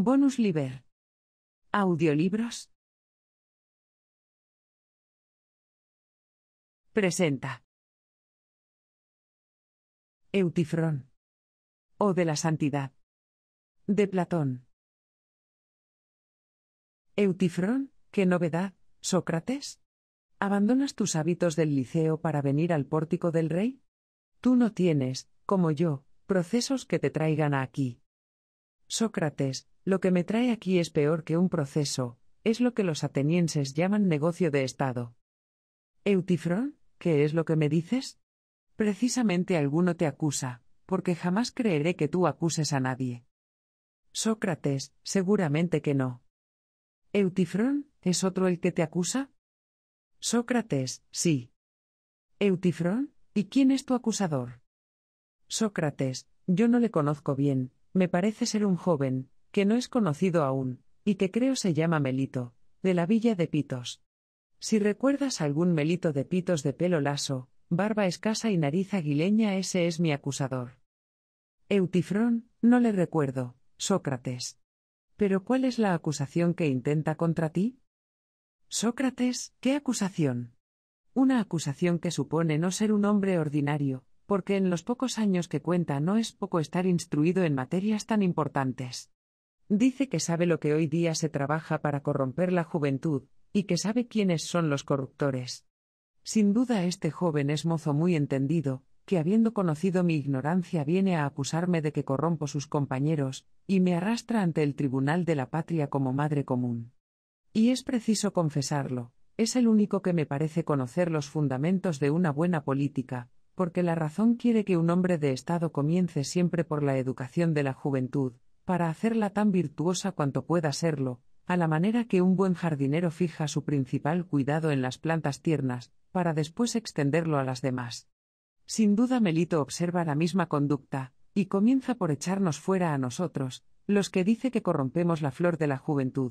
Bonus Liber. Audiolibros. Presenta. Eutifrón. O de la Santidad. De Platón. Eutifrón, qué novedad, Sócrates. ¿Abandonas tus hábitos del liceo para venir al pórtico del rey? Tú no tienes, como yo, procesos que te traigan a aquí. Sócrates, lo que me trae aquí es peor que un proceso, es lo que los atenienses llaman negocio de Estado. Eutifrón, ¿qué es lo que me dices? Precisamente alguno te acusa, porque jamás creeré que tú acuses a nadie. Sócrates, seguramente que no. Eutifrón, ¿es otro el que te acusa? Sócrates, sí. Eutifrón, ¿y quién es tu acusador? Sócrates, yo no le conozco bien, me parece ser un joven, que no es conocido aún, y que creo se llama Melito, de la villa de Pitos. Si recuerdas algún Melito de Pitos de pelo laso, barba escasa y nariz aguileña, ese es mi acusador. Eutifrón, no le recuerdo, Sócrates. Pero ¿cuál es la acusación que intenta contra ti? Sócrates, ¿qué acusación? Una acusación que supone no ser un hombre ordinario, porque en los pocos años que cuenta no es poco estar instruido en materias tan importantes. Dice que sabe lo que hoy día se trabaja para corromper la juventud, y que sabe quiénes son los corruptores. Sin duda este joven es mozo muy entendido, que habiendo conocido mi ignorancia viene a acusarme de que corrompo sus compañeros, y me arrastra ante el Tribunal de la Patria como madre común. Y es preciso confesarlo, es el único que me parece conocer los fundamentos de una buena política, porque la razón quiere que un hombre de Estado comience siempre por la educación de la juventud, para hacerla tan virtuosa cuanto pueda serlo, a la manera que un buen jardinero fija su principal cuidado en las plantas tiernas, para después extenderlo a las demás. Sin duda Melito observa la misma conducta, y comienza por echarnos fuera a nosotros, los que dice que corrompemos la flor de la juventud,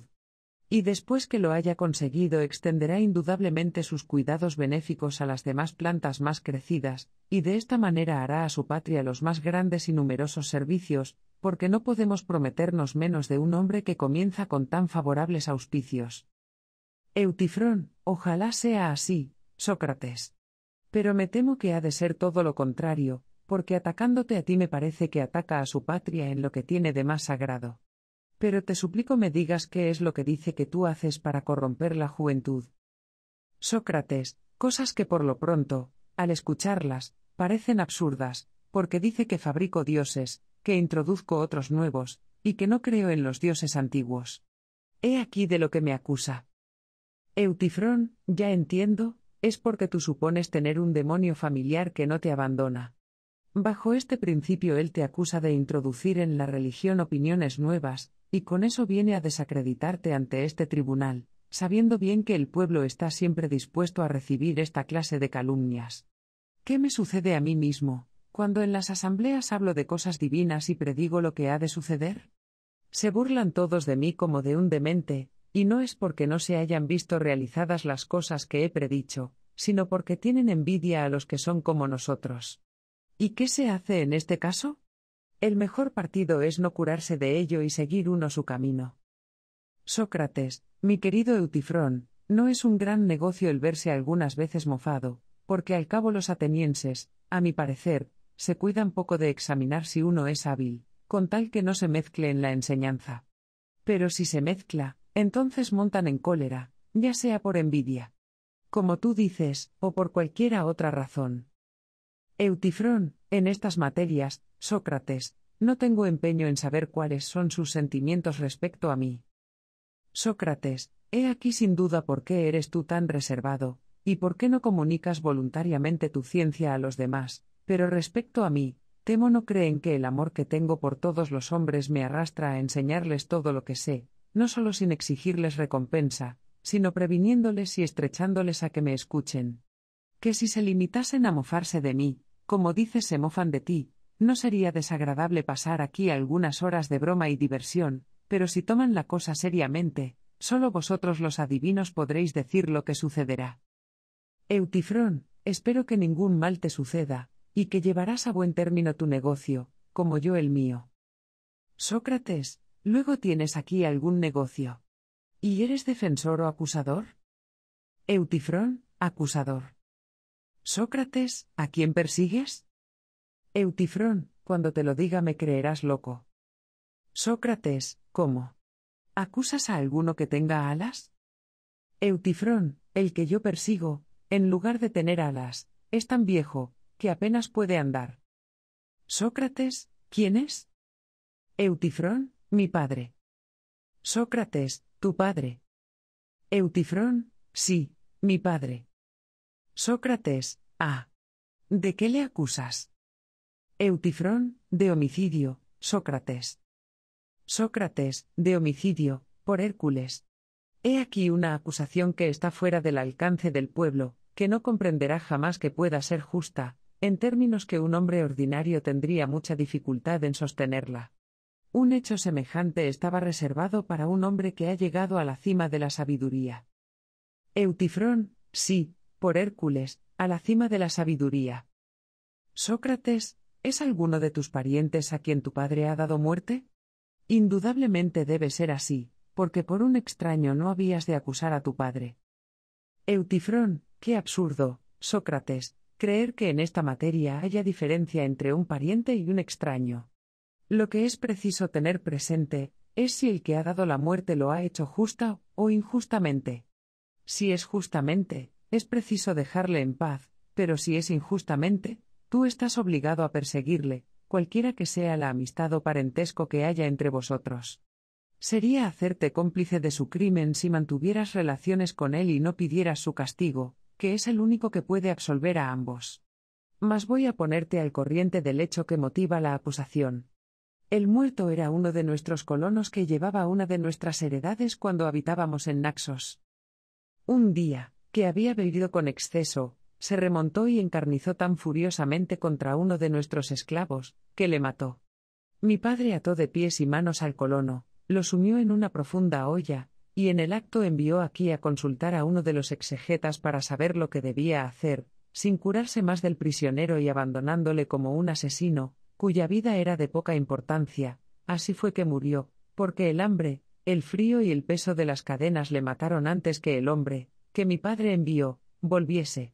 y después que lo haya conseguido extenderá indudablemente sus cuidados benéficos a las demás plantas más crecidas, y de esta manera hará a su patria los más grandes y numerosos servicios, porque no podemos prometernos menos de un hombre que comienza con tan favorables auspicios. Eutifrón, ojalá sea así, Sócrates. Pero me temo que ha de ser todo lo contrario, porque atacándote a ti me parece que ataca a su patria en lo que tiene de más sagrado. Pero te suplico me digas qué es lo que dice que tú haces para corromper la juventud. Sócrates, cosas que por lo pronto, al escucharlas, parecen absurdas, porque dice que fabrico dioses, que introduzco otros nuevos, y que no creo en los dioses antiguos. He aquí de lo que me acusa. Eutifrón, ya entiendo, es porque tú supones tener un demonio familiar que no te abandona. Bajo este principio él te acusa de introducir en la religión opiniones nuevas, y con eso viene a desacreditarte ante este tribunal, sabiendo bien que el pueblo está siempre dispuesto a recibir esta clase de calumnias. ¿Qué me sucede a mí mismo, cuando en las asambleas hablo de cosas divinas y predigo lo que ha de suceder? Se burlan todos de mí como de un demente, y no es porque no se hayan visto realizadas las cosas que he predicho, sino porque tienen envidia a los que son como nosotros. ¿Y qué se hace en este caso? El mejor partido es no curarse de ello y seguir uno su camino. Sócrates, mi querido Eutifrón, no es un gran negocio el verse algunas veces mofado, porque al cabo los atenienses, a mi parecer, se cuidan poco de examinar si uno es hábil, con tal que no se mezcle en la enseñanza. Pero si se mezcla, entonces montan en cólera, ya sea por envidia. Como tú dices, o por cualquiera otra razón. Eutifrón, en estas materias, Sócrates, no tengo empeño en saber cuáles son sus sentimientos respecto a mí. Sócrates, he aquí sin duda por qué eres tú tan reservado, y por qué no comunicas voluntariamente tu ciencia a los demás, pero respecto a mí, temo no creen que el amor que tengo por todos los hombres me arrastra a enseñarles todo lo que sé, no solo sin exigirles recompensa, sino previniéndoles y estrechándoles a que me escuchen. Que si se limitasen a mofarse de mí, como dices, se mofan de ti, no sería desagradable pasar aquí algunas horas de broma y diversión, pero si toman la cosa seriamente, solo vosotros los adivinos podréis decir lo que sucederá. Eutifrón, espero que ningún mal te suceda, y que llevarás a buen término tu negocio, como yo el mío. Sócrates, luego tienes aquí algún negocio. ¿Y eres defensor o acusador? Eutifrón, acusador. Sócrates, ¿a quién persigues? Eutifrón, cuando te lo diga me creerás loco. Sócrates, ¿cómo? ¿Acusas a alguno que tenga alas? Eutifrón, el que yo persigo, en lugar de tener alas, es tan viejo, que apenas puede andar. Sócrates, ¿quién es? Eutifrón, mi padre. Sócrates, tu padre. Eutifrón, sí, mi padre. Sócrates, ah! ¿De qué le acusas? Eutifrón, de homicidio, Sócrates. Sócrates, de homicidio, por Hércules. He aquí una acusación que está fuera del alcance del pueblo, que no comprenderá jamás que pueda ser justa, en términos que un hombre ordinario tendría mucha dificultad en sostenerla. Un hecho semejante estaba reservado para un hombre que ha llegado a la cima de la sabiduría. Eutifrón, sí, por Hércules, a la cima de la sabiduría. Sócrates, ¿es alguno de tus parientes a quien tu padre ha dado muerte? Indudablemente debe ser así, porque por un extraño no habías de acusar a tu padre. Eutifrón, qué absurdo, Sócrates, creer que en esta materia haya diferencia entre un pariente y un extraño. Lo que es preciso tener presente, es si el que ha dado la muerte lo ha hecho justa o injustamente. Si es justamente, es preciso dejarle en paz, pero si es injustamente, tú estás obligado a perseguirle, cualquiera que sea la amistad o parentesco que haya entre vosotros. Sería hacerte cómplice de su crimen si mantuvieras relaciones con él y no pidieras su castigo, que es el único que puede absolver a ambos. Mas voy a ponerte al corriente del hecho que motiva la acusación. El muerto era uno de nuestros colonos que llevaba una de nuestras heredades cuando habitábamos en Naxos. Un día, que había bebido con exceso, se remontó y encarnizó tan furiosamente contra uno de nuestros esclavos, que le mató. Mi padre ató de pies y manos al colono, lo sumió en una profunda olla, y en el acto envió aquí a consultar a uno de los exegetas para saber lo que debía hacer, sin curarse más del prisionero y abandonándole como un asesino, cuya vida era de poca importancia, así fue que murió, porque el hambre, el frío y el peso de las cadenas le mataron antes que el hombre, que mi padre envió, volviese.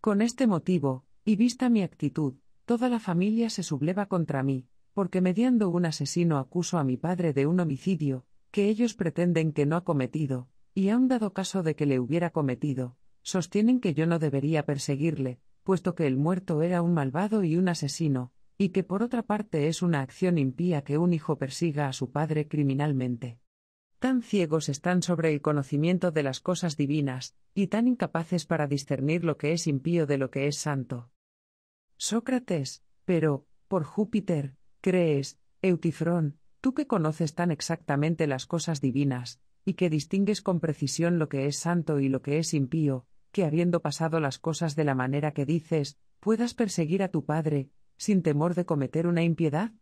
Con este motivo, y vista mi actitud, toda la familia se subleva contra mí, porque mediando un asesino acuso a mi padre de un homicidio, que ellos pretenden que no ha cometido, y han dado caso de que le hubiera cometido, sostienen que yo no debería perseguirle, puesto que el muerto era un malvado y un asesino, y que por otra parte es una acción impía que un hijo persiga a su padre criminalmente tan ciegos están sobre el conocimiento de las cosas divinas, y tan incapaces para discernir lo que es impío de lo que es santo. Sócrates, pero, por Júpiter, crees, Eutifrón, tú que conoces tan exactamente las cosas divinas, y que distingues con precisión lo que es santo y lo que es impío, que habiendo pasado las cosas de la manera que dices, puedas perseguir a tu padre, sin temor de cometer una impiedad?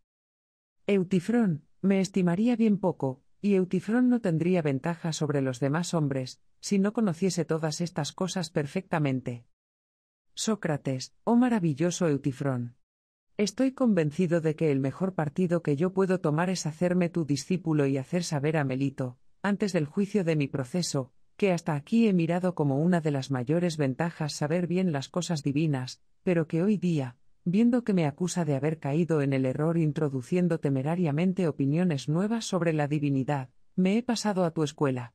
Eutifrón, me estimaría bien poco, y Eutifrón no tendría ventaja sobre los demás hombres, si no conociese todas estas cosas perfectamente. Sócrates, oh maravilloso Eutifrón. Estoy convencido de que el mejor partido que yo puedo tomar es hacerme tu discípulo y hacer saber a Melito, antes del juicio de mi proceso, que hasta aquí he mirado como una de las mayores ventajas saber bien las cosas divinas, pero que hoy día, viendo que me acusa de haber caído en el error introduciendo temerariamente opiniones nuevas sobre la divinidad, me he pasado a tu escuela.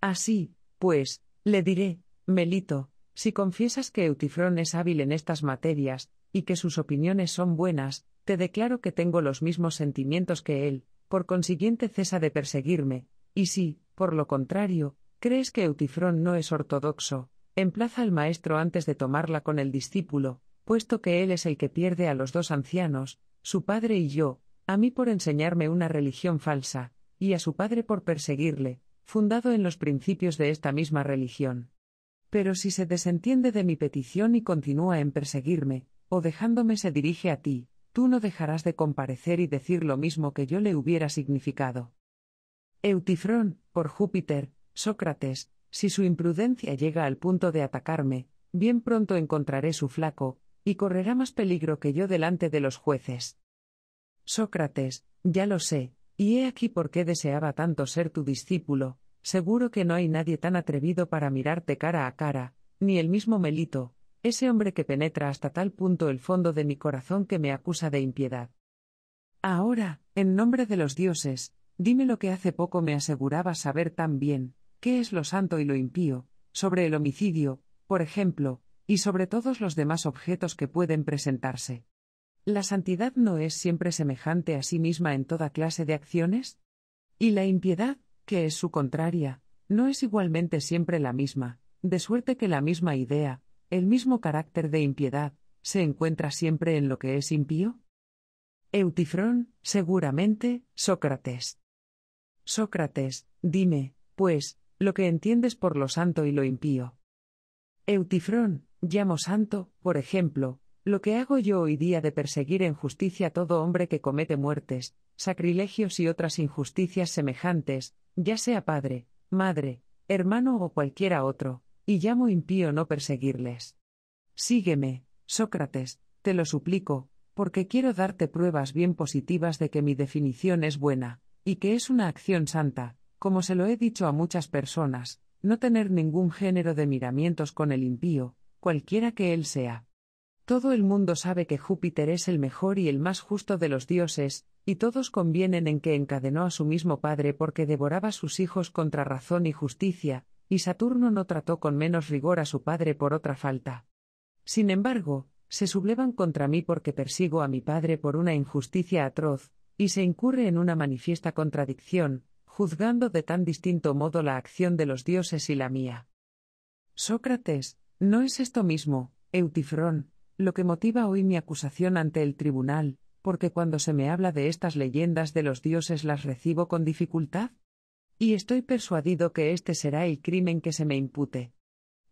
Así, pues, le diré, Melito, si confiesas que Eutifrón es hábil en estas materias, y que sus opiniones son buenas, te declaro que tengo los mismos sentimientos que él, por consiguiente cesa de perseguirme, y si, por lo contrario, crees que Eutifrón no es ortodoxo, emplaza al maestro antes de tomarla con el discípulo, puesto que él es el que pierde a los dos ancianos, su padre y yo, a mí por enseñarme una religión falsa, y a su padre por perseguirle, fundado en los principios de esta misma religión. Pero si se desentiende de mi petición y continúa en perseguirme, o dejándome se dirige a ti, tú no dejarás de comparecer y decir lo mismo que yo le hubiera significado. Eutifrón, por Júpiter, Sócrates, si su imprudencia llega al punto de atacarme, bien pronto encontraré su flaco, y correrá más peligro que yo delante de los jueces. Sócrates, ya lo sé, y he aquí por qué deseaba tanto ser tu discípulo, seguro que no hay nadie tan atrevido para mirarte cara a cara, ni el mismo Melito, ese hombre que penetra hasta tal punto el fondo de mi corazón que me acusa de impiedad. Ahora, en nombre de los dioses, dime lo que hace poco me aseguraba saber tan bien, qué es lo santo y lo impío, sobre el homicidio, por ejemplo, y sobre todos los demás objetos que pueden presentarse. ¿La santidad no es siempre semejante a sí misma en toda clase de acciones? Y la impiedad, que es su contraria, no es igualmente siempre la misma, de suerte que la misma idea, el mismo carácter de impiedad, se encuentra siempre en lo que es impío? Eutifrón, seguramente, Sócrates. Sócrates, dime, pues, lo que entiendes por lo santo y lo impío. Llamo santo, por ejemplo, lo que hago yo hoy día de perseguir en justicia a todo hombre que comete muertes, sacrilegios y otras injusticias semejantes, ya sea padre, madre, hermano o cualquiera otro, y llamo impío no perseguirles. Sígueme, Sócrates, te lo suplico, porque quiero darte pruebas bien positivas de que mi definición es buena, y que es una acción santa, como se lo he dicho a muchas personas, no tener ningún género de miramientos con el impío, cualquiera que él sea. Todo el mundo sabe que Júpiter es el mejor y el más justo de los dioses, y todos convienen en que encadenó a su mismo padre porque devoraba sus hijos contra razón y justicia, y Saturno no trató con menos rigor a su padre por otra falta. Sin embargo, se sublevan contra mí porque persigo a mi padre por una injusticia atroz, y se incurre en una manifiesta contradicción, juzgando de tan distinto modo la acción de los dioses y la mía. Sócrates, no es esto mismo, Eutifrón, lo que motiva hoy mi acusación ante el tribunal, porque cuando se me habla de estas leyendas de los dioses las recibo con dificultad. Y estoy persuadido que este será el crimen que se me impute.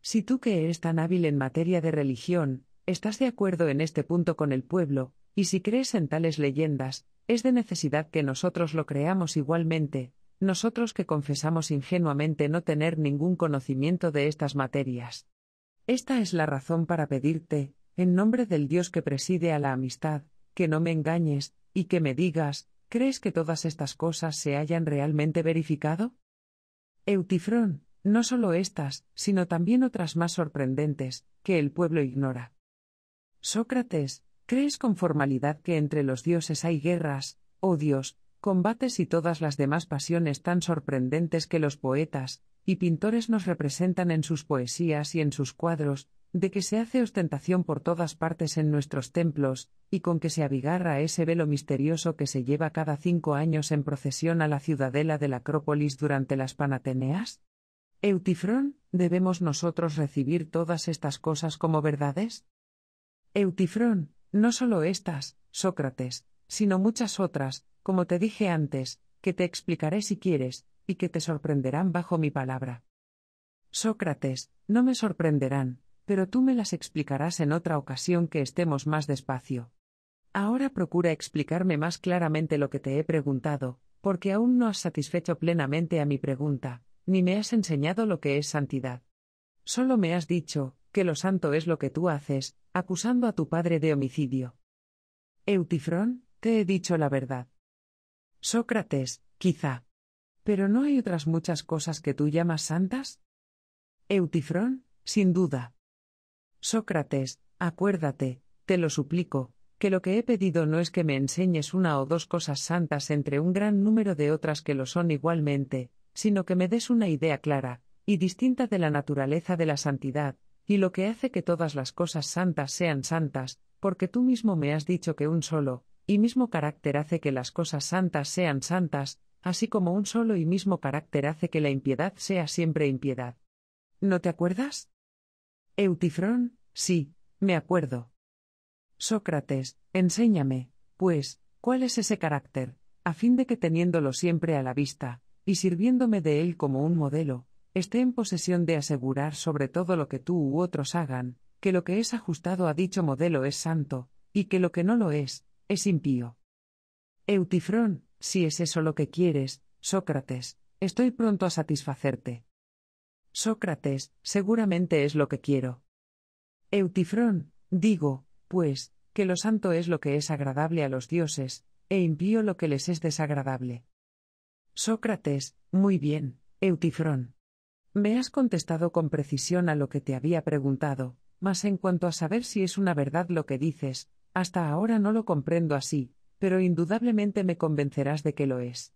Si tú que eres tan hábil en materia de religión, estás de acuerdo en este punto con el pueblo, y si crees en tales leyendas, es de necesidad que nosotros lo creamos igualmente, nosotros que confesamos ingenuamente no tener ningún conocimiento de estas materias. Esta es la razón para pedirte, en nombre del Dios que preside a la amistad, que no me engañes, y que me digas, ¿crees que todas estas cosas se hayan realmente verificado? Eutifrón, no solo estas, sino también otras más sorprendentes, que el pueblo ignora. Sócrates, ¿crees con formalidad que entre los dioses hay guerras, odios, combates y todas las demás pasiones tan sorprendentes que los poetas, y pintores nos representan en sus poesías y en sus cuadros, de que se hace ostentación por todas partes en nuestros templos, y con que se abigarra ese velo misterioso que se lleva cada cinco años en procesión a la ciudadela de la Acrópolis durante las Panateneas? Eutifrón, ¿debemos nosotros recibir todas estas cosas como verdades? Eutifrón, no solo estas, Sócrates, sino muchas otras, como te dije antes, que te explicaré si quieres, y que te sorprenderán bajo mi palabra. Sócrates, no me sorprenderán, pero tú me las explicarás en otra ocasión que estemos más despacio. Ahora procura explicarme más claramente lo que te he preguntado, porque aún no has satisfecho plenamente a mi pregunta, ni me has enseñado lo que es santidad. Solo me has dicho, que lo santo es lo que tú haces, acusando a tu padre de homicidio. Eutifrón, te he dicho la verdad. Sócrates, quizá. ¿Pero no hay otras muchas cosas que tú llamas santas? Eutifrón, sin duda. Sócrates, acuérdate, te lo suplico, que lo que he pedido no es que me enseñes una o dos cosas santas entre un gran número de otras que lo son igualmente, sino que me des una idea clara, y distinta de la naturaleza de la santidad, y lo que hace que todas las cosas santas sean santas, porque tú mismo me has dicho que un solo, y mismo carácter hace que las cosas santas sean santas, así como un solo y mismo carácter hace que la impiedad sea siempre impiedad. ¿No te acuerdas? Eutifrón, sí, me acuerdo. Sócrates, enséñame, pues, cuál es ese carácter, a fin de que teniéndolo siempre a la vista, y sirviéndome de él como un modelo, esté en posesión de asegurar sobre todo lo que tú u otros hagan, que lo que es ajustado a dicho modelo es santo, y que lo que no lo es, es impío. Eutifrón, si es eso lo que quieres, Sócrates, estoy pronto a satisfacerte. Sócrates, seguramente es lo que quiero. Eutifrón, digo, pues, que lo santo es lo que es agradable a los dioses, e impío lo que les es desagradable. Sócrates, muy bien, Eutifrón. Me has contestado con precisión a lo que te había preguntado, mas en cuanto a saber si es una verdad lo que dices, hasta ahora no lo comprendo así, pero indudablemente me convencerás de que lo es.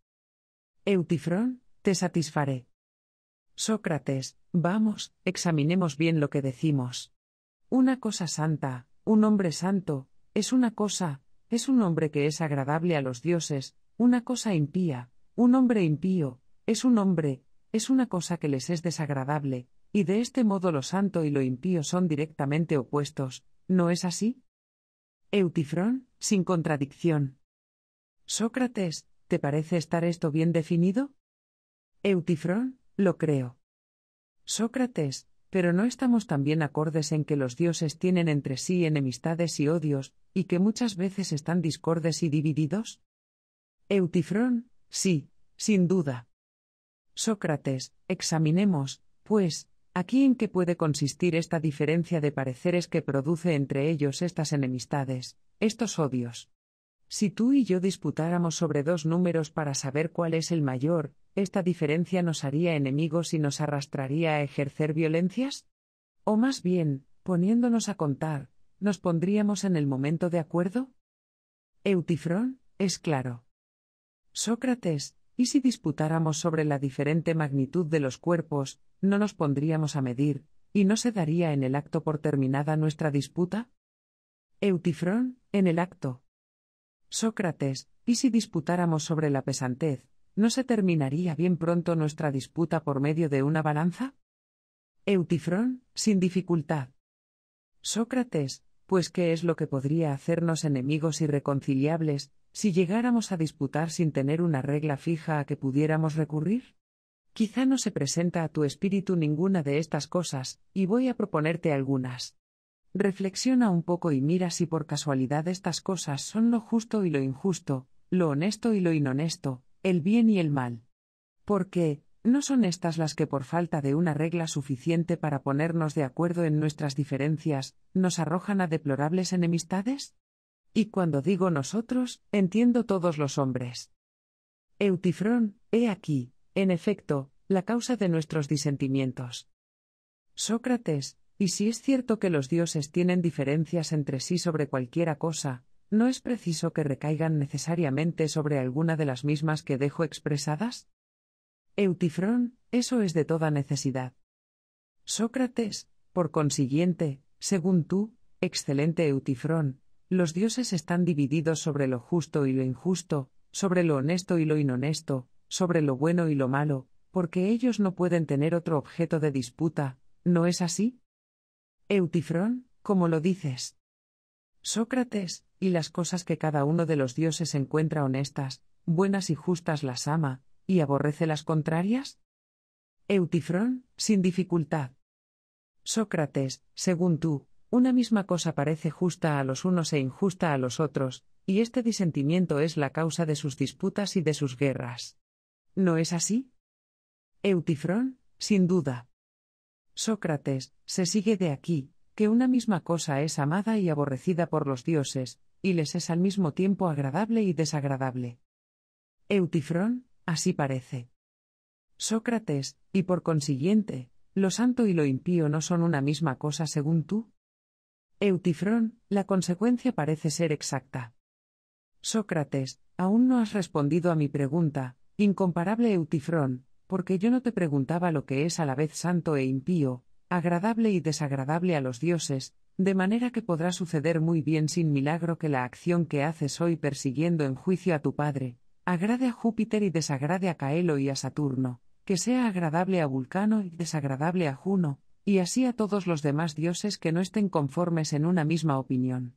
Eutifrón, te satisfaré. Sócrates, vamos, examinemos bien lo que decimos. Una cosa santa, un hombre santo, es una cosa, es un hombre que es agradable a los dioses, una cosa impía, un hombre impío, es un hombre, es una cosa que les es desagradable, y de este modo lo santo y lo impío son directamente opuestos, ¿no es así? Eutifrón, sin contradicción. Sócrates, ¿te parece estar esto bien definido? Eutifrón, lo creo. Sócrates, pero no estamos también acordes en que los dioses tienen entre sí enemistades y odios, y que muchas veces están discordes y divididos? Eutifrón, sí, sin duda. Sócrates, examinemos, pues, Aquí en qué puede consistir esta diferencia de pareceres que produce entre ellos estas enemistades, estos odios. Si tú y yo disputáramos sobre dos números para saber cuál es el mayor, ¿esta diferencia nos haría enemigos y nos arrastraría a ejercer violencias? O más bien, poniéndonos a contar, ¿nos pondríamos en el momento de acuerdo? Eutifrón, es claro. Sócrates, ¿y si disputáramos sobre la diferente magnitud de los cuerpos, ¿No nos pondríamos a medir, y no se daría en el acto por terminada nuestra disputa? Eutifrón, en el acto. Sócrates, ¿y si disputáramos sobre la pesantez, no se terminaría bien pronto nuestra disputa por medio de una balanza? Eutifrón, sin dificultad. Sócrates, pues qué es lo que podría hacernos enemigos irreconciliables, si llegáramos a disputar sin tener una regla fija a que pudiéramos recurrir? Quizá no se presenta a tu espíritu ninguna de estas cosas, y voy a proponerte algunas. Reflexiona un poco y mira si por casualidad estas cosas son lo justo y lo injusto, lo honesto y lo inhonesto, el bien y el mal. Porque, ¿no son estas las que por falta de una regla suficiente para ponernos de acuerdo en nuestras diferencias, nos arrojan a deplorables enemistades? Y cuando digo nosotros, entiendo todos los hombres. Eutifrón, he aquí, en efecto, la causa de nuestros disentimientos. Sócrates, y si es cierto que los dioses tienen diferencias entre sí sobre cualquiera cosa, ¿no es preciso que recaigan necesariamente sobre alguna de las mismas que dejo expresadas? Eutifrón, eso es de toda necesidad. Sócrates, por consiguiente, según tú, excelente Eutifrón, los dioses están divididos sobre lo justo y lo injusto, sobre lo honesto y lo inhonesto, sobre lo bueno y lo malo, porque ellos no pueden tener otro objeto de disputa, ¿no es así? Eutifrón, ¿cómo lo dices. Sócrates, y las cosas que cada uno de los dioses encuentra honestas, buenas y justas las ama, y aborrece las contrarias? Eutifrón, sin dificultad. Sócrates, según tú, una misma cosa parece justa a los unos e injusta a los otros, y este disentimiento es la causa de sus disputas y de sus guerras. ¿No es así? Eutifrón, sin duda. Sócrates, se sigue de aquí, que una misma cosa es amada y aborrecida por los dioses, y les es al mismo tiempo agradable y desagradable. Eutifrón, así parece. Sócrates, y por consiguiente, lo santo y lo impío no son una misma cosa según tú. Eutifrón, la consecuencia parece ser exacta. Sócrates, aún no has respondido a mi pregunta, Incomparable Eutifrón, porque yo no te preguntaba lo que es a la vez santo e impío, agradable y desagradable a los dioses, de manera que podrá suceder muy bien sin milagro que la acción que haces hoy persiguiendo en juicio a tu padre, agrade a Júpiter y desagrade a Caelo y a Saturno, que sea agradable a Vulcano y desagradable a Juno, y así a todos los demás dioses que no estén conformes en una misma opinión.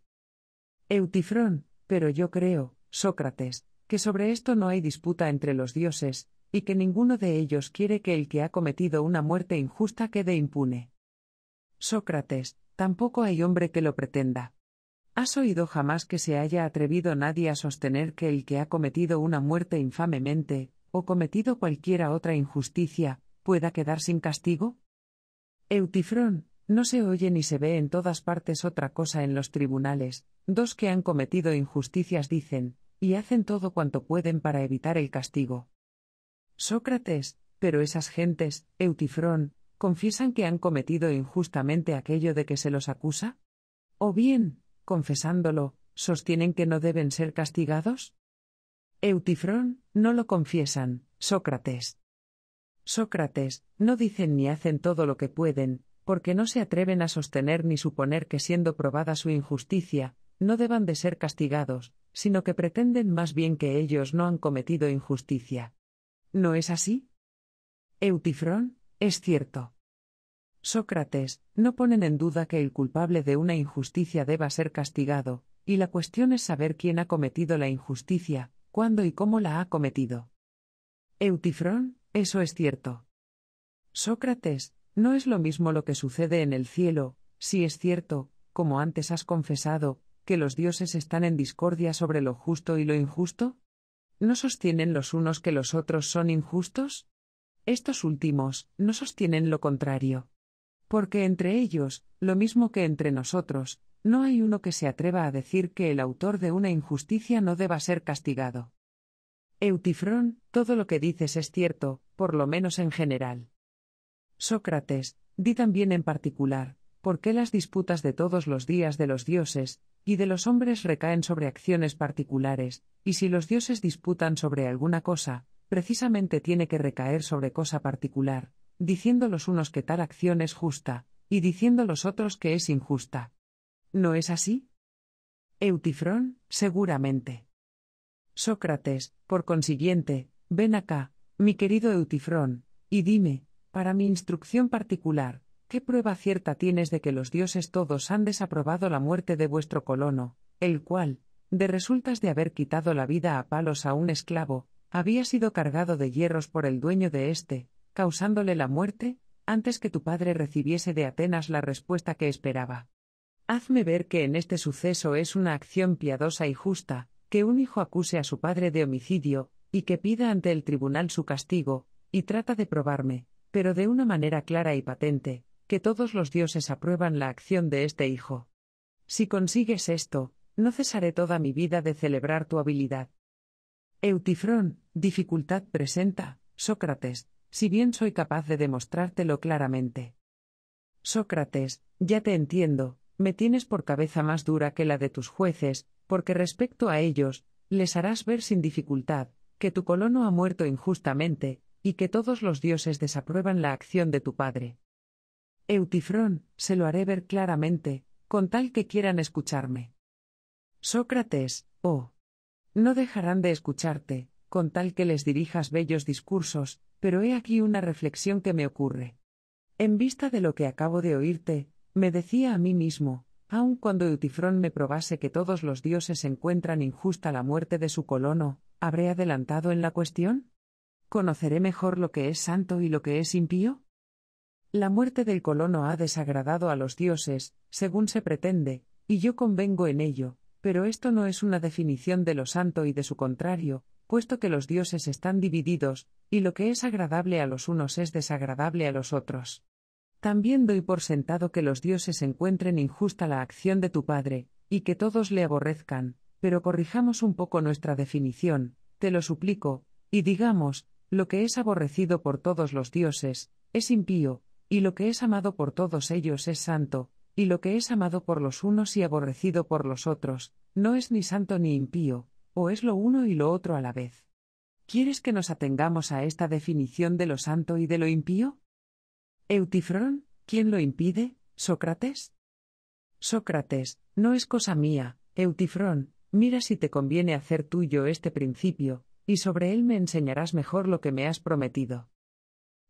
Eutifrón, pero yo creo, Sócrates, que sobre esto no hay disputa entre los dioses, y que ninguno de ellos quiere que el que ha cometido una muerte injusta quede impune. Sócrates, tampoco hay hombre que lo pretenda. ¿Has oído jamás que se haya atrevido nadie a sostener que el que ha cometido una muerte infamemente, o cometido cualquiera otra injusticia, pueda quedar sin castigo? Eutifrón, no se oye ni se ve en todas partes otra cosa en los tribunales, dos que han cometido injusticias dicen, y hacen todo cuanto pueden para evitar el castigo. Sócrates, pero esas gentes, Eutifrón, confiesan que han cometido injustamente aquello de que se los acusa? ¿O bien, confesándolo, sostienen que no deben ser castigados? Eutifrón, no lo confiesan, Sócrates. Sócrates, no dicen ni hacen todo lo que pueden, porque no se atreven a sostener ni suponer que siendo probada su injusticia, no deban de ser castigados, sino que pretenden más bien que ellos no han cometido injusticia. ¿No es así? Eutifrón, es cierto. Sócrates, no ponen en duda que el culpable de una injusticia deba ser castigado, y la cuestión es saber quién ha cometido la injusticia, cuándo y cómo la ha cometido. Eutifrón, eso es cierto. Sócrates, no es lo mismo lo que sucede en el cielo, si es cierto, como antes has confesado, que los dioses están en discordia sobre lo justo y lo injusto? ¿No sostienen los unos que los otros son injustos? Estos últimos no sostienen lo contrario. Porque entre ellos, lo mismo que entre nosotros, no hay uno que se atreva a decir que el autor de una injusticia no deba ser castigado. Eutifrón, todo lo que dices es cierto, por lo menos en general. Sócrates, di también en particular, ¿Por qué las disputas de todos los días de los dioses y de los hombres recaen sobre acciones particulares, y si los dioses disputan sobre alguna cosa, precisamente tiene que recaer sobre cosa particular, diciendo los unos que tal acción es justa, y diciendo los otros que es injusta? ¿No es así? Eutifrón, seguramente. Sócrates, por consiguiente, ven acá, mi querido Eutifrón, y dime, para mi instrucción particular, ¿Qué prueba cierta tienes de que los dioses todos han desaprobado la muerte de vuestro colono, el cual, de resultas de haber quitado la vida a palos a un esclavo, había sido cargado de hierros por el dueño de éste, causándole la muerte, antes que tu padre recibiese de Atenas la respuesta que esperaba? Hazme ver que en este suceso es una acción piadosa y justa, que un hijo acuse a su padre de homicidio, y que pida ante el tribunal su castigo, y trata de probarme, pero de una manera clara y patente, que todos los dioses aprueban la acción de este hijo. Si consigues esto, no cesaré toda mi vida de celebrar tu habilidad. Eutifrón, dificultad presenta, Sócrates, si bien soy capaz de demostrártelo claramente. Sócrates, ya te entiendo, me tienes por cabeza más dura que la de tus jueces, porque respecto a ellos, les harás ver sin dificultad, que tu colono ha muerto injustamente, y que todos los dioses desaprueban la acción de tu padre. Eutifrón, se lo haré ver claramente, con tal que quieran escucharme. Sócrates, oh. No dejarán de escucharte, con tal que les dirijas bellos discursos, pero he aquí una reflexión que me ocurre. En vista de lo que acabo de oírte, me decía a mí mismo, aun cuando Eutifrón me probase que todos los dioses encuentran injusta la muerte de su colono, ¿habré adelantado en la cuestión? ¿Conoceré mejor lo que es santo y lo que es impío? La muerte del colono ha desagradado a los dioses, según se pretende, y yo convengo en ello, pero esto no es una definición de lo santo y de su contrario, puesto que los dioses están divididos, y lo que es agradable a los unos es desagradable a los otros. También doy por sentado que los dioses encuentren injusta la acción de tu Padre, y que todos le aborrezcan, pero corrijamos un poco nuestra definición, te lo suplico, y digamos, lo que es aborrecido por todos los dioses, es impío, y lo que es amado por todos ellos es santo, y lo que es amado por los unos y aborrecido por los otros, no es ni santo ni impío, o es lo uno y lo otro a la vez. ¿Quieres que nos atengamos a esta definición de lo santo y de lo impío? Eutifrón, ¿quién lo impide? ¿Sócrates? Sócrates, no es cosa mía, Eutifrón, mira si te conviene hacer tuyo este principio, y sobre él me enseñarás mejor lo que me has prometido.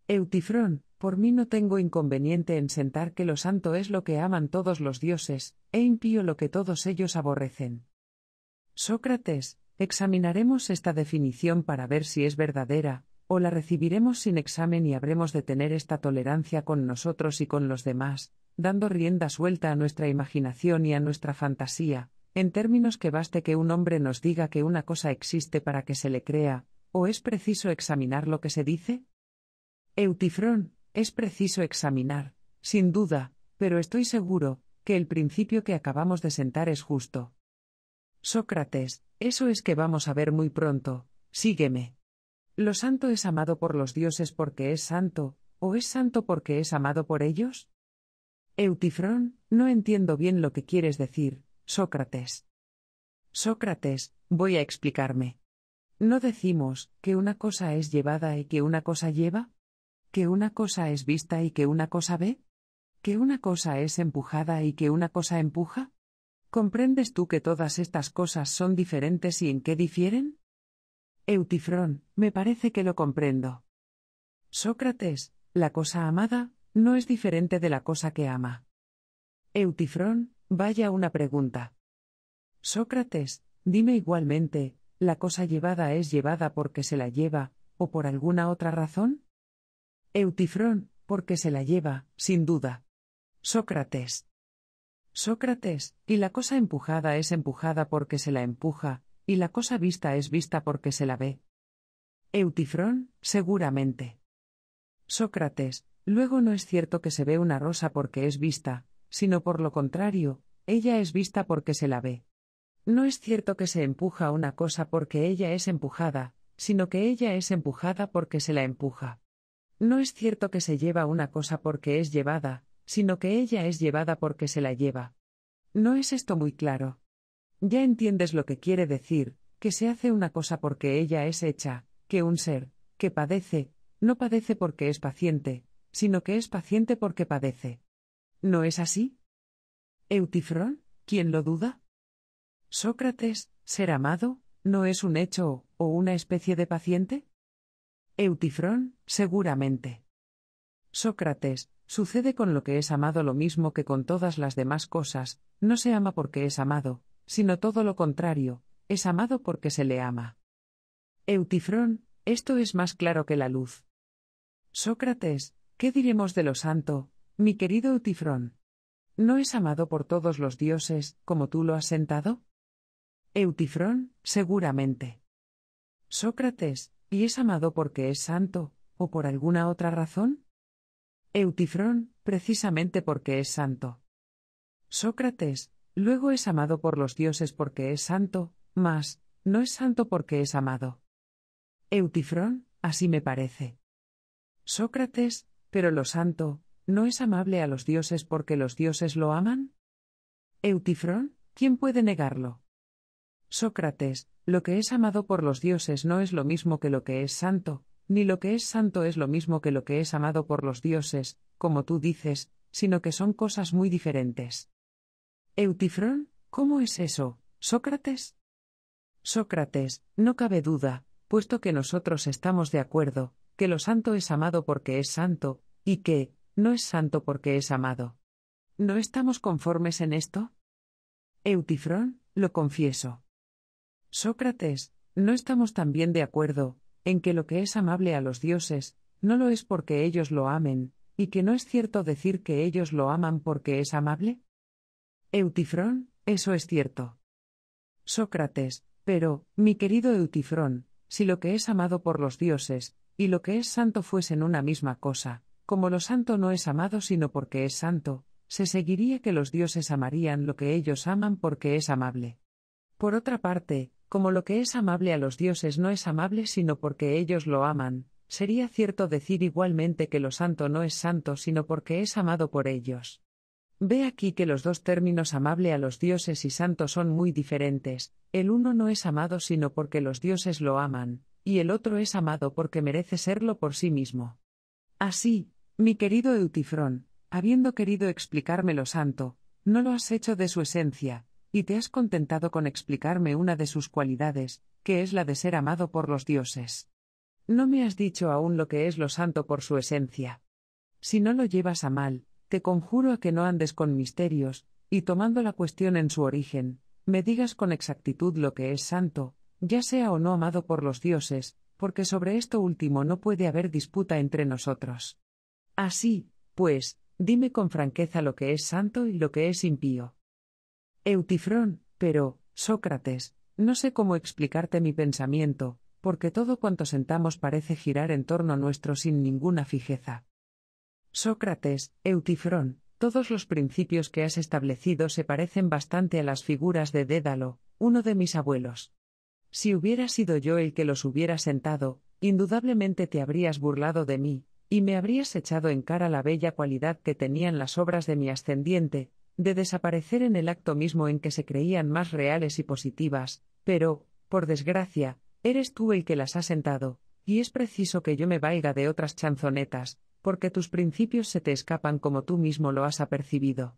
Eutifrón, por mí no tengo inconveniente en sentar que lo santo es lo que aman todos los dioses, e impío lo que todos ellos aborrecen. Sócrates, examinaremos esta definición para ver si es verdadera, o la recibiremos sin examen y habremos de tener esta tolerancia con nosotros y con los demás, dando rienda suelta a nuestra imaginación y a nuestra fantasía, en términos que baste que un hombre nos diga que una cosa existe para que se le crea, o es preciso examinar lo que se dice? Eutifrón, es preciso examinar, sin duda, pero estoy seguro, que el principio que acabamos de sentar es justo. Sócrates, eso es que vamos a ver muy pronto, sígueme. ¿Lo santo es amado por los dioses porque es santo, o es santo porque es amado por ellos? Eutifrón, no entiendo bien lo que quieres decir, Sócrates. Sócrates, voy a explicarme. ¿No decimos que una cosa es llevada y que una cosa lleva? ¿Que una cosa es vista y que una cosa ve? ¿Que una cosa es empujada y que una cosa empuja? ¿Comprendes tú que todas estas cosas son diferentes y en qué difieren? Eutifrón, me parece que lo comprendo. Sócrates, la cosa amada, no es diferente de la cosa que ama. Eutifrón, vaya una pregunta. Sócrates, dime igualmente, ¿la cosa llevada es llevada porque se la lleva, o por alguna otra razón? Eutifrón, porque se la lleva, sin duda. Sócrates. Sócrates, y la cosa empujada es empujada porque se la empuja, y la cosa vista es vista porque se la ve. Eutifrón, seguramente. Sócrates, luego no es cierto que se ve una rosa porque es vista, sino por lo contrario, ella es vista porque se la ve. No es cierto que se empuja una cosa porque ella es empujada, sino que ella es empujada porque se la empuja. No es cierto que se lleva una cosa porque es llevada, sino que ella es llevada porque se la lleva. ¿No es esto muy claro? Ya entiendes lo que quiere decir, que se hace una cosa porque ella es hecha, que un ser, que padece, no padece porque es paciente, sino que es paciente porque padece. ¿No es así? Eutifrón, ¿quién lo duda? Sócrates, ser amado, ¿no es un hecho o una especie de paciente? Eutifrón, seguramente. Sócrates, sucede con lo que es amado lo mismo que con todas las demás cosas, no se ama porque es amado, sino todo lo contrario, es amado porque se le ama. Eutifrón, esto es más claro que la luz. Sócrates, ¿qué diremos de lo santo, mi querido Eutifrón? ¿No es amado por todos los dioses, como tú lo has sentado? Eutifrón, seguramente. Sócrates, ¿Y es amado porque es santo, o por alguna otra razón? Eutifrón, precisamente porque es santo. Sócrates, luego es amado por los dioses porque es santo, mas, no es santo porque es amado. Eutifrón, así me parece. Sócrates, pero lo santo, ¿no es amable a los dioses porque los dioses lo aman? Eutifrón, ¿quién puede negarlo? Sócrates, lo que es amado por los dioses no es lo mismo que lo que es santo, ni lo que es santo es lo mismo que lo que es amado por los dioses, como tú dices, sino que son cosas muy diferentes. Eutifrón, ¿cómo es eso, Sócrates? Sócrates, no cabe duda, puesto que nosotros estamos de acuerdo, que lo santo es amado porque es santo, y que, no es santo porque es amado. ¿No estamos conformes en esto? Eutifrón, lo confieso. Sócrates, no estamos también de acuerdo, en que lo que es amable a los dioses, no lo es porque ellos lo amen, y que no es cierto decir que ellos lo aman porque es amable? Eutifrón, eso es cierto. Sócrates, pero, mi querido Eutifrón, si lo que es amado por los dioses, y lo que es santo fuesen una misma cosa, como lo santo no es amado sino porque es santo, se seguiría que los dioses amarían lo que ellos aman porque es amable. Por otra parte, como lo que es amable a los dioses no es amable sino porque ellos lo aman, sería cierto decir igualmente que lo santo no es santo sino porque es amado por ellos. Ve aquí que los dos términos amable a los dioses y santo son muy diferentes, el uno no es amado sino porque los dioses lo aman, y el otro es amado porque merece serlo por sí mismo. Así, mi querido Eutifrón, habiendo querido explicarme lo santo, no lo has hecho de su esencia, y te has contentado con explicarme una de sus cualidades, que es la de ser amado por los dioses. No me has dicho aún lo que es lo santo por su esencia. Si no lo llevas a mal, te conjuro a que no andes con misterios, y tomando la cuestión en su origen, me digas con exactitud lo que es santo, ya sea o no amado por los dioses, porque sobre esto último no puede haber disputa entre nosotros. Así, pues, dime con franqueza lo que es santo y lo que es impío. Eutifrón, pero, Sócrates, no sé cómo explicarte mi pensamiento, porque todo cuanto sentamos parece girar en torno nuestro sin ninguna fijeza. Sócrates, Eutifrón, todos los principios que has establecido se parecen bastante a las figuras de Dédalo, uno de mis abuelos. Si hubiera sido yo el que los hubiera sentado, indudablemente te habrías burlado de mí, y me habrías echado en cara la bella cualidad que tenían las obras de mi ascendiente, de desaparecer en el acto mismo en que se creían más reales y positivas, pero, por desgracia, eres tú el que las ha sentado, y es preciso que yo me valga de otras chanzonetas, porque tus principios se te escapan como tú mismo lo has apercibido.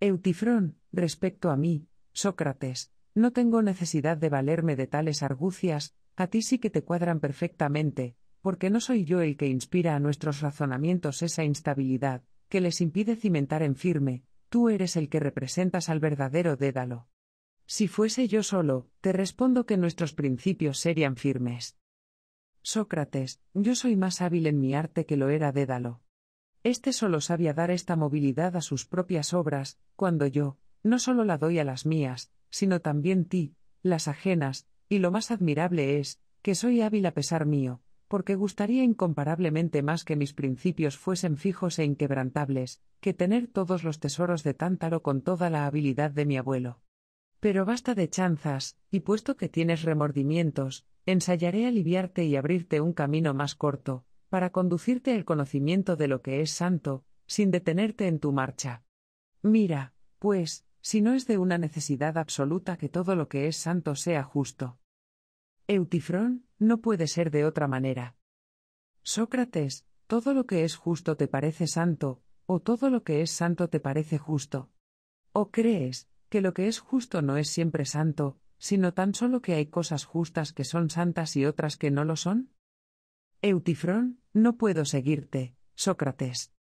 Eutifrón, respecto a mí, Sócrates, no tengo necesidad de valerme de tales argucias, a ti sí que te cuadran perfectamente, porque no soy yo el que inspira a nuestros razonamientos esa instabilidad, que les impide cimentar en firme, tú eres el que representas al verdadero Dédalo. Si fuese yo solo, te respondo que nuestros principios serían firmes. Sócrates, yo soy más hábil en mi arte que lo era Dédalo. Este solo sabía dar esta movilidad a sus propias obras, cuando yo, no solo la doy a las mías, sino también ti, las ajenas, y lo más admirable es, que soy hábil a pesar mío, porque gustaría incomparablemente más que mis principios fuesen fijos e inquebrantables, que tener todos los tesoros de Tántaro con toda la habilidad de mi abuelo. Pero basta de chanzas, y puesto que tienes remordimientos, ensayaré aliviarte y abrirte un camino más corto, para conducirte al conocimiento de lo que es santo, sin detenerte en tu marcha. Mira, pues, si no es de una necesidad absoluta que todo lo que es santo sea justo. Eutifrón, no puede ser de otra manera. Sócrates, todo lo que es justo te parece santo, o todo lo que es santo te parece justo. ¿O crees que lo que es justo no es siempre santo, sino tan solo que hay cosas justas que son santas y otras que no lo son? Eutifrón, no puedo seguirte, Sócrates.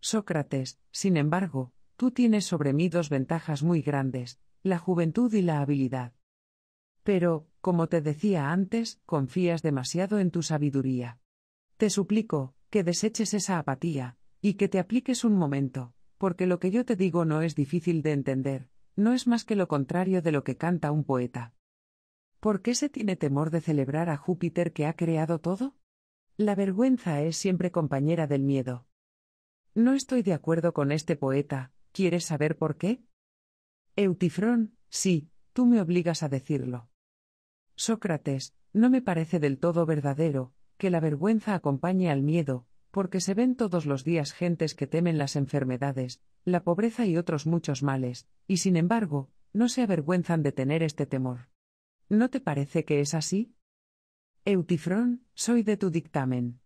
Sócrates, sin embargo, tú tienes sobre mí dos ventajas muy grandes, la juventud y la habilidad. Pero, como te decía antes, confías demasiado en tu sabiduría. Te suplico, que deseches esa apatía, y que te apliques un momento, porque lo que yo te digo no es difícil de entender, no es más que lo contrario de lo que canta un poeta. ¿Por qué se tiene temor de celebrar a Júpiter que ha creado todo? La vergüenza es siempre compañera del miedo. No estoy de acuerdo con este poeta, ¿quieres saber por qué? Eutifrón, sí, tú me obligas a decirlo. Sócrates, no me parece del todo verdadero, que la vergüenza acompañe al miedo, porque se ven todos los días gentes que temen las enfermedades, la pobreza y otros muchos males, y sin embargo, no se avergüenzan de tener este temor. ¿No te parece que es así? Eutifrón, soy de tu dictamen.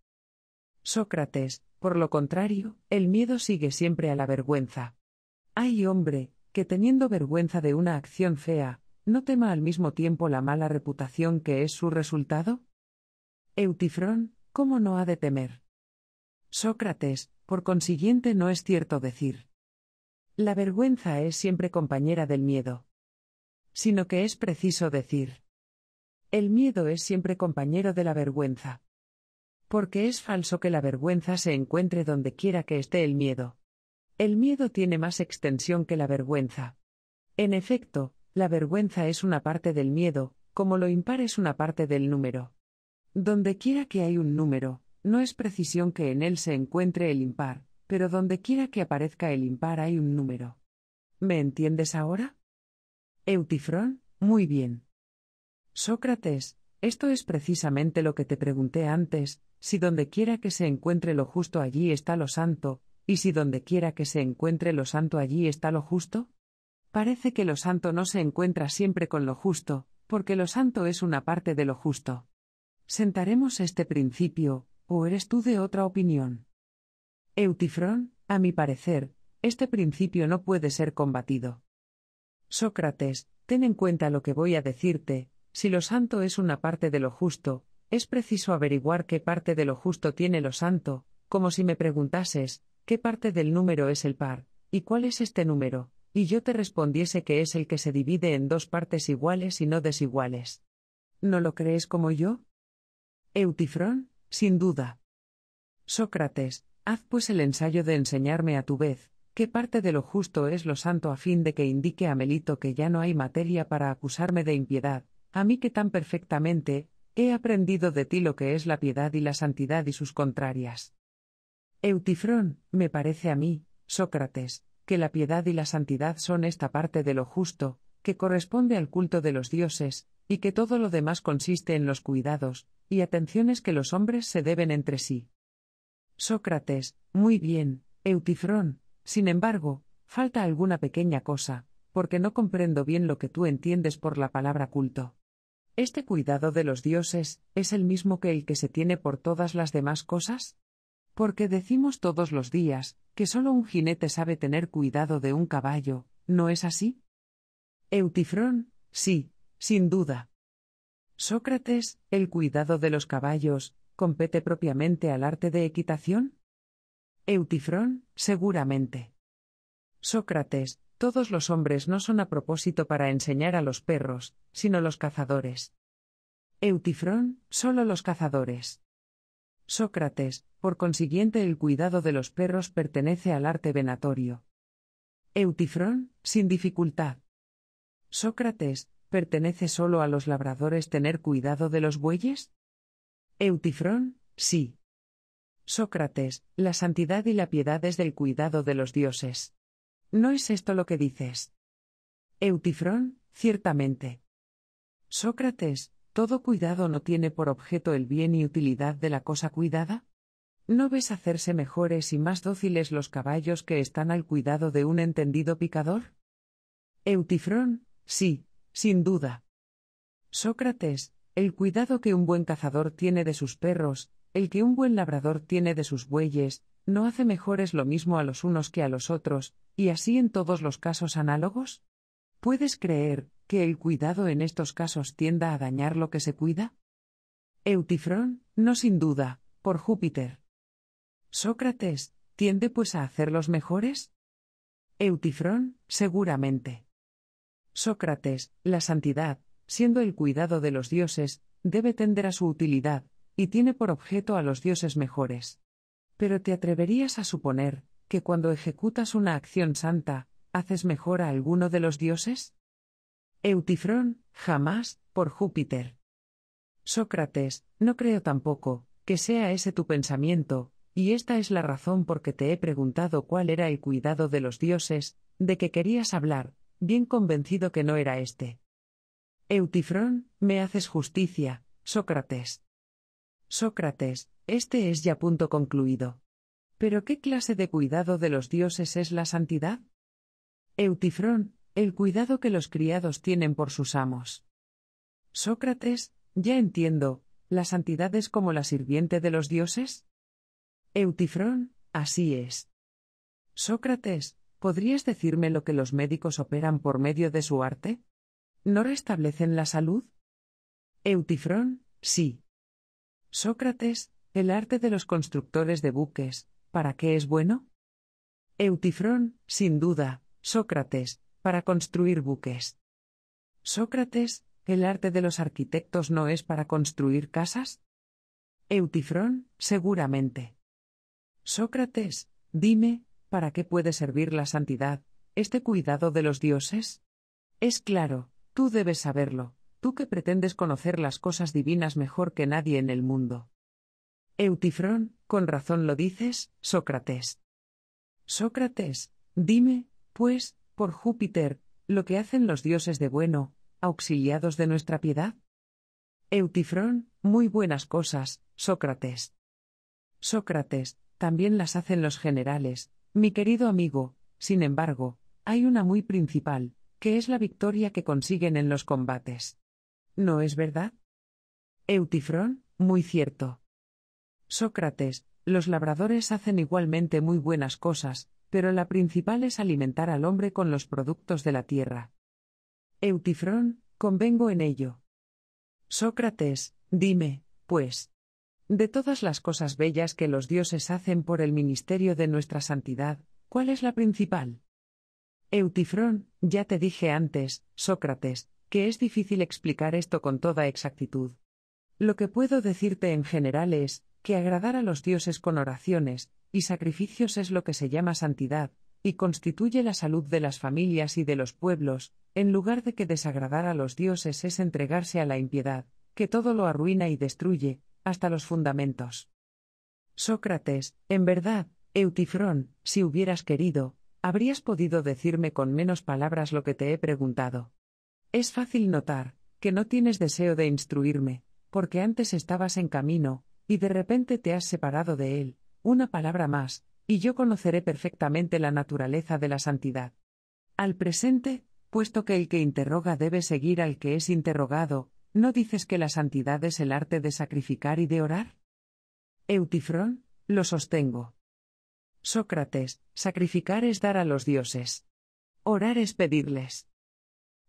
Sócrates, por lo contrario, el miedo sigue siempre a la vergüenza. Hay hombre, que teniendo vergüenza de una acción fea, ¿No tema al mismo tiempo la mala reputación que es su resultado? Eutifrón, ¿cómo no ha de temer? Sócrates, por consiguiente no es cierto decir. La vergüenza es siempre compañera del miedo. Sino que es preciso decir. El miedo es siempre compañero de la vergüenza. Porque es falso que la vergüenza se encuentre donde quiera que esté el miedo. El miedo tiene más extensión que la vergüenza. En efecto, la vergüenza es una parte del miedo, como lo impar es una parte del número. Donde quiera que hay un número, no es precisión que en él se encuentre el impar, pero donde quiera que aparezca el impar hay un número. ¿Me entiendes ahora? Eutifrón, muy bien. Sócrates, esto es precisamente lo que te pregunté antes, si donde quiera que se encuentre lo justo allí está lo santo, y si donde quiera que se encuentre lo santo allí está lo justo? Parece que lo santo no se encuentra siempre con lo justo, porque lo santo es una parte de lo justo. ¿Sentaremos este principio, o eres tú de otra opinión? Eutifrón, a mi parecer, este principio no puede ser combatido. Sócrates, ten en cuenta lo que voy a decirte, si lo santo es una parte de lo justo, es preciso averiguar qué parte de lo justo tiene lo santo, como si me preguntases, ¿qué parte del número es el par? ¿Y cuál es este número? y yo te respondiese que es el que se divide en dos partes iguales y no desiguales. ¿No lo crees como yo? Eutifrón, sin duda. Sócrates, haz pues el ensayo de enseñarme a tu vez, qué parte de lo justo es lo santo a fin de que indique a Melito que ya no hay materia para acusarme de impiedad, a mí que tan perfectamente, he aprendido de ti lo que es la piedad y la santidad y sus contrarias. Eutifrón, me parece a mí, Sócrates, que la piedad y la santidad son esta parte de lo justo, que corresponde al culto de los dioses, y que todo lo demás consiste en los cuidados y atenciones que los hombres se deben entre sí. Sócrates, muy bien, Eutifrón, sin embargo, falta alguna pequeña cosa, porque no comprendo bien lo que tú entiendes por la palabra culto. ¿Este cuidado de los dioses es el mismo que el que se tiene por todas las demás cosas? Porque decimos todos los días, que solo un jinete sabe tener cuidado de un caballo, ¿no es así? Eutifrón, sí, sin duda. Sócrates, ¿el cuidado de los caballos compete propiamente al arte de equitación? Eutifrón, seguramente. Sócrates, todos los hombres no son a propósito para enseñar a los perros, sino los cazadores. Eutifrón, solo los cazadores. Sócrates, por consiguiente el cuidado de los perros pertenece al arte venatorio. Eutifrón, sin dificultad. Sócrates, ¿pertenece solo a los labradores tener cuidado de los bueyes? Eutifrón, sí. Sócrates, la santidad y la piedad es del cuidado de los dioses. ¿No es esto lo que dices? Eutifrón, ciertamente. Sócrates, ¿Todo cuidado no tiene por objeto el bien y utilidad de la cosa cuidada? ¿No ves hacerse mejores y más dóciles los caballos que están al cuidado de un entendido picador? Eutifrón, sí, sin duda. Sócrates, el cuidado que un buen cazador tiene de sus perros, el que un buen labrador tiene de sus bueyes, no hace mejores lo mismo a los unos que a los otros, y así en todos los casos análogos? ¿Puedes creer que el cuidado en estos casos tienda a dañar lo que se cuida? Eutifrón, no sin duda, por Júpiter. Sócrates, ¿tiende pues a los mejores? Eutifrón, seguramente. Sócrates, la santidad, siendo el cuidado de los dioses, debe tender a su utilidad, y tiene por objeto a los dioses mejores. Pero te atreverías a suponer, que cuando ejecutas una acción santa, ¿haces mejor a alguno de los dioses? Eutifrón, jamás, por Júpiter. Sócrates, no creo tampoco, que sea ese tu pensamiento, y esta es la razón por que te he preguntado cuál era el cuidado de los dioses, de que querías hablar, bien convencido que no era este. Eutifrón, me haces justicia, Sócrates. Sócrates, este es ya punto concluido. Pero ¿qué clase de cuidado de los dioses es la santidad? Eutifrón, el cuidado que los criados tienen por sus amos. Sócrates, ya entiendo, la santidad es como la sirviente de los dioses. Eutifrón, así es. Sócrates, ¿podrías decirme lo que los médicos operan por medio de su arte? ¿No restablecen la salud? Eutifrón, sí. Sócrates, el arte de los constructores de buques, ¿para qué es bueno? Eutifrón, sin duda, Sócrates, para construir buques. Sócrates, ¿el arte de los arquitectos no es para construir casas? Eutifrón, seguramente. Sócrates, dime, ¿para qué puede servir la santidad, este cuidado de los dioses? Es claro, tú debes saberlo, tú que pretendes conocer las cosas divinas mejor que nadie en el mundo. Eutifrón, con razón lo dices, Sócrates. Sócrates, dime, pues, por Júpiter, lo que hacen los dioses de bueno, auxiliados de nuestra piedad. Eutifrón, muy buenas cosas, Sócrates. Sócrates, también las hacen los generales, mi querido amigo, sin embargo, hay una muy principal, que es la victoria que consiguen en los combates. ¿No es verdad? Eutifrón, muy cierto. Sócrates, los labradores hacen igualmente muy buenas cosas, pero la principal es alimentar al hombre con los productos de la tierra. Eutifrón, convengo en ello. Sócrates, dime, pues, de todas las cosas bellas que los dioses hacen por el ministerio de nuestra santidad, ¿cuál es la principal? Eutifrón, ya te dije antes, Sócrates, que es difícil explicar esto con toda exactitud. Lo que puedo decirte en general es, que agradar a los dioses con oraciones y sacrificios es lo que se llama santidad, y constituye la salud de las familias y de los pueblos, en lugar de que desagradar a los dioses es entregarse a la impiedad, que todo lo arruina y destruye, hasta los fundamentos. Sócrates, en verdad, Eutifrón, si hubieras querido, habrías podido decirme con menos palabras lo que te he preguntado. Es fácil notar, que no tienes deseo de instruirme, porque antes estabas en camino, y de repente te has separado de él, una palabra más, y yo conoceré perfectamente la naturaleza de la santidad. Al presente, puesto que el que interroga debe seguir al que es interrogado, ¿no dices que la santidad es el arte de sacrificar y de orar? Eutifrón, lo sostengo. Sócrates, sacrificar es dar a los dioses. Orar es pedirles.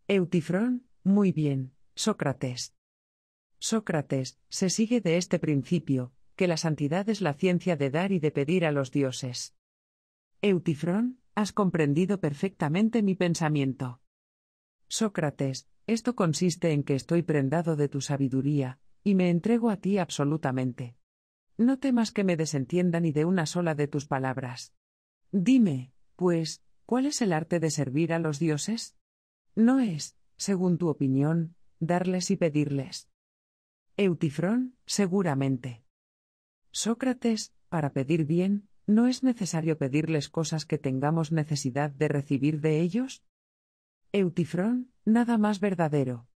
Eutifrón, muy bien, Sócrates. Sócrates, se sigue de este principio, que la santidad es la ciencia de dar y de pedir a los dioses. Eutifrón, has comprendido perfectamente mi pensamiento. Sócrates, esto consiste en que estoy prendado de tu sabiduría, y me entrego a ti absolutamente. No temas que me desentienda ni de una sola de tus palabras. Dime, pues, ¿cuál es el arte de servir a los dioses? No es, según tu opinión, darles y pedirles. Eutifrón, seguramente. Sócrates, para pedir bien, ¿no es necesario pedirles cosas que tengamos necesidad de recibir de ellos? Eutifrón, nada más verdadero.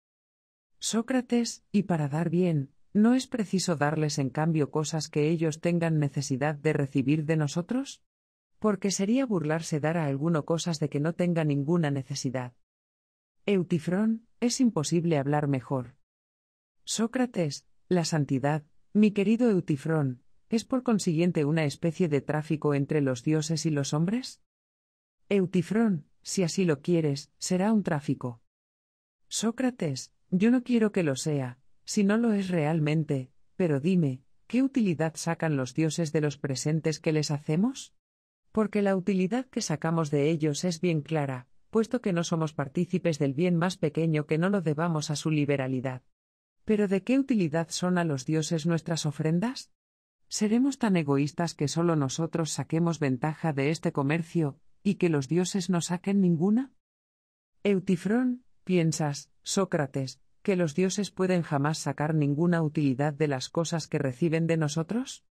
Sócrates, y para dar bien, ¿no es preciso darles en cambio cosas que ellos tengan necesidad de recibir de nosotros? Porque sería burlarse dar a alguno cosas de que no tenga ninguna necesidad. Eutifrón, es imposible hablar mejor. Sócrates, la santidad, mi querido Eutifrón, ¿es por consiguiente una especie de tráfico entre los dioses y los hombres? Eutifrón, si así lo quieres, será un tráfico. Sócrates, yo no quiero que lo sea, si no lo es realmente, pero dime, ¿qué utilidad sacan los dioses de los presentes que les hacemos? Porque la utilidad que sacamos de ellos es bien clara, puesto que no somos partícipes del bien más pequeño que no lo debamos a su liberalidad. Pero ¿de qué utilidad son a los dioses nuestras ofrendas? ¿Seremos tan egoístas que solo nosotros saquemos ventaja de este comercio, y que los dioses no saquen ninguna? Eutifrón, piensas, Sócrates, que los dioses pueden jamás sacar ninguna utilidad de las cosas que reciben de nosotros?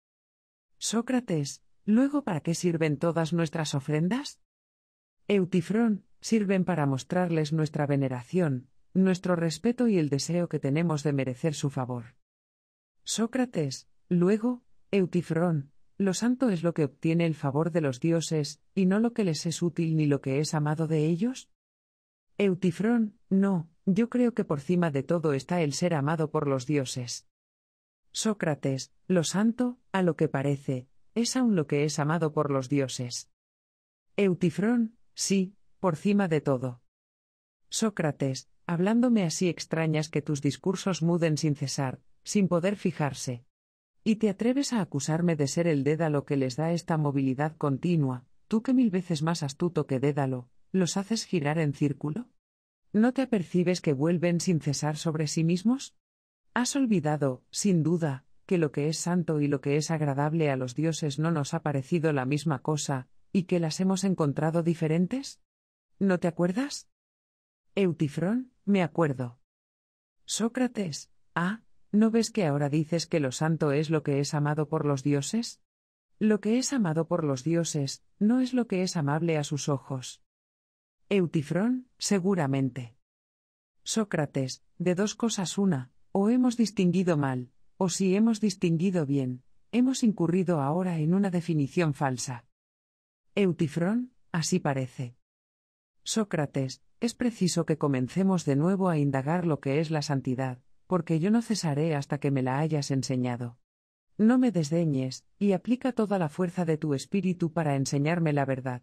Sócrates, luego ¿para qué sirven todas nuestras ofrendas? Eutifrón, sirven para mostrarles nuestra veneración, nuestro respeto y el deseo que tenemos de merecer su favor. Sócrates, luego, Eutifrón, lo santo es lo que obtiene el favor de los dioses, y no lo que les es útil ni lo que es amado de ellos? Eutifrón, no, yo creo que por cima de todo está el ser amado por los dioses. Sócrates, lo santo, a lo que parece, es aún lo que es amado por los dioses. Eutifrón, sí, por cima de todo. Sócrates, hablándome así extrañas que tus discursos muden sin cesar, sin poder fijarse. Y te atreves a acusarme de ser el dédalo que les da esta movilidad continua, tú que mil veces más astuto que dédalo, los haces girar en círculo. ¿No te apercibes que vuelven sin cesar sobre sí mismos? Has olvidado, sin duda, que lo que es santo y lo que es agradable a los dioses no nos ha parecido la misma cosa, y que las hemos encontrado diferentes? ¿No te acuerdas? Eutifrón, me acuerdo. Sócrates, ah, ¿no ves que ahora dices que lo santo es lo que es amado por los dioses? Lo que es amado por los dioses, no es lo que es amable a sus ojos. Eutifrón, seguramente. Sócrates, de dos cosas una, o hemos distinguido mal, o si hemos distinguido bien, hemos incurrido ahora en una definición falsa. Eutifrón, así parece. Sócrates, es preciso que comencemos de nuevo a indagar lo que es la santidad, porque yo no cesaré hasta que me la hayas enseñado. No me desdeñes, y aplica toda la fuerza de tu espíritu para enseñarme la verdad.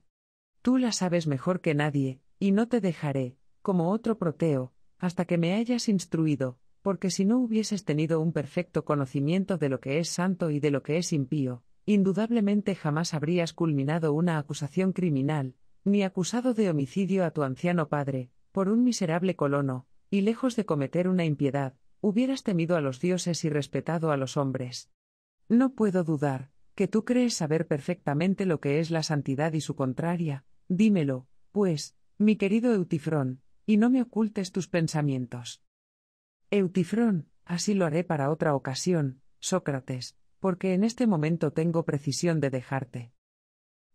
Tú la sabes mejor que nadie, y no te dejaré, como otro proteo, hasta que me hayas instruido, porque si no hubieses tenido un perfecto conocimiento de lo que es santo y de lo que es impío, indudablemente jamás habrías culminado una acusación criminal, ni acusado de homicidio a tu anciano padre, por un miserable colono, y lejos de cometer una impiedad, hubieras temido a los dioses y respetado a los hombres. No puedo dudar, que tú crees saber perfectamente lo que es la santidad y su contraria, dímelo, pues, mi querido Eutifrón, y no me ocultes tus pensamientos. Eutifrón, así lo haré para otra ocasión, Sócrates, porque en este momento tengo precisión de dejarte.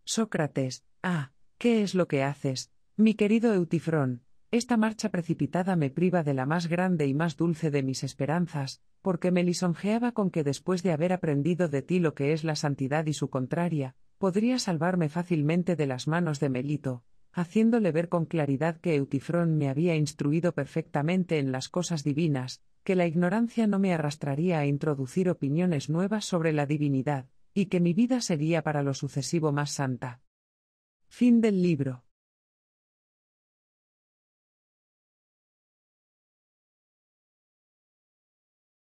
Sócrates, ah, ¿Qué es lo que haces, mi querido Eutifrón? Esta marcha precipitada me priva de la más grande y más dulce de mis esperanzas, porque me lisonjeaba con que después de haber aprendido de ti lo que es la santidad y su contraria, podría salvarme fácilmente de las manos de Melito, haciéndole ver con claridad que Eutifrón me había instruido perfectamente en las cosas divinas, que la ignorancia no me arrastraría a introducir opiniones nuevas sobre la divinidad, y que mi vida sería para lo sucesivo más santa. Fin del libro.